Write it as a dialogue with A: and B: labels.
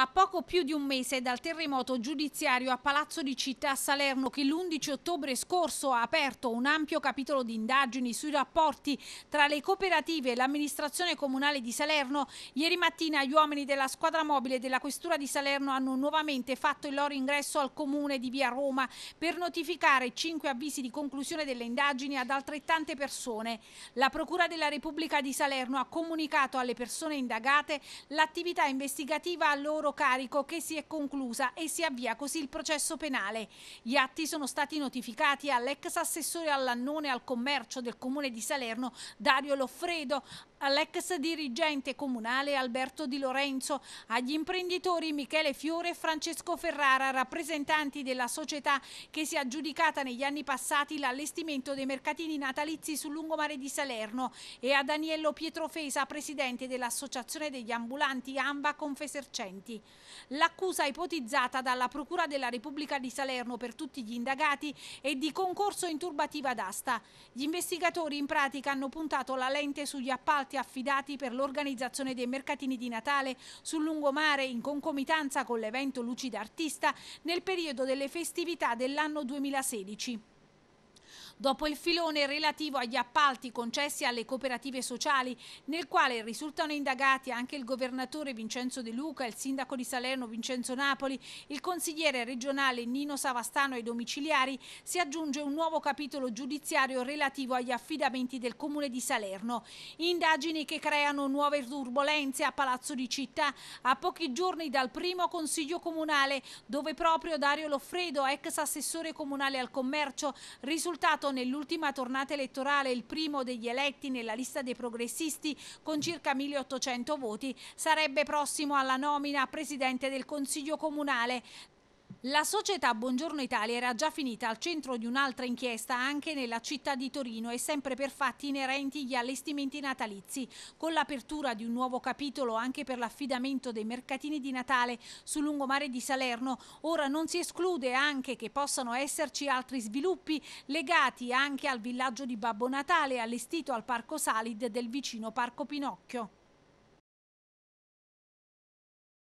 A: A poco più di un mese dal terremoto giudiziario a Palazzo di Città a Salerno che l'11 ottobre scorso ha aperto un ampio capitolo di indagini sui rapporti tra le cooperative e l'amministrazione comunale di Salerno, ieri mattina gli uomini della squadra mobile della Questura di Salerno hanno nuovamente fatto il loro ingresso al comune di Via Roma per notificare cinque avvisi di conclusione delle indagini ad altrettante persone. La Procura della Repubblica di Salerno ha comunicato alle persone indagate l'attività investigativa a loro loro carico che si è conclusa e si avvia così il processo penale. Gli atti sono stati notificati all'ex assessore all'annone al commercio del comune di Salerno Dario Loffredo, all'ex dirigente comunale Alberto Di Lorenzo, agli imprenditori Michele Fiore e Francesco Ferrara, rappresentanti della società che si è aggiudicata negli anni passati l'allestimento dei mercatini natalizi sul lungomare di Salerno e a Daniello Pietrofesa, presidente dell'Associazione degli Ambulanti Amba Confesercenti. L'accusa ipotizzata dalla Procura della Repubblica di Salerno per tutti gli indagati è di concorso in turbativa d'asta. Gli investigatori in pratica hanno puntato la lente sugli appalti affidati per l'organizzazione dei mercatini di Natale sul lungomare in concomitanza con l'evento Lucida Artista nel periodo delle festività dell'anno 2016 dopo il filone relativo agli appalti concessi alle cooperative sociali, nel quale risultano indagati anche il governatore Vincenzo De Luca, il sindaco di Salerno Vincenzo Napoli, il consigliere regionale Nino Savastano e i domiciliari, si aggiunge un nuovo capitolo giudiziario relativo agli affidamenti del Comune di Salerno. Indagini che creano nuove turbolenze a Palazzo di Città a pochi giorni dal primo Consiglio Comunale, dove proprio Dario Loffredo, ex assessore comunale al commercio, risultato votato nell'ultima tornata elettorale il primo degli eletti nella lista dei progressisti con circa 1800 voti, sarebbe prossimo alla nomina a presidente del Consiglio Comunale. La società Buongiorno Italia era già finita al centro di un'altra inchiesta anche nella città di Torino e sempre per fatti inerenti agli allestimenti natalizi, con l'apertura di un nuovo capitolo anche per l'affidamento dei mercatini di Natale sul lungomare di Salerno. Ora non si esclude anche che possano esserci altri sviluppi legati anche al villaggio di Babbo Natale allestito al Parco Salid del vicino Parco Pinocchio.